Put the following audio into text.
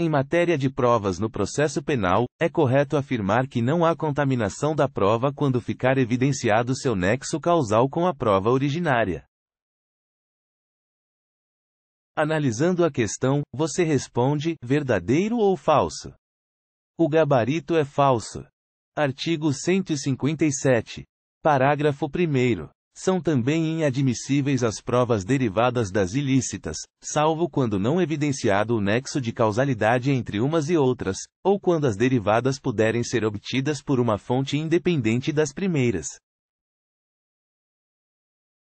Em matéria de provas no processo penal, é correto afirmar que não há contaminação da prova quando ficar evidenciado seu nexo causal com a prova originária. Analisando a questão, você responde: verdadeiro ou falso? O gabarito é falso. Artigo 157. Parágrafo 1. São também inadmissíveis as provas derivadas das ilícitas, salvo quando não evidenciado o nexo de causalidade entre umas e outras, ou quando as derivadas puderem ser obtidas por uma fonte independente das primeiras.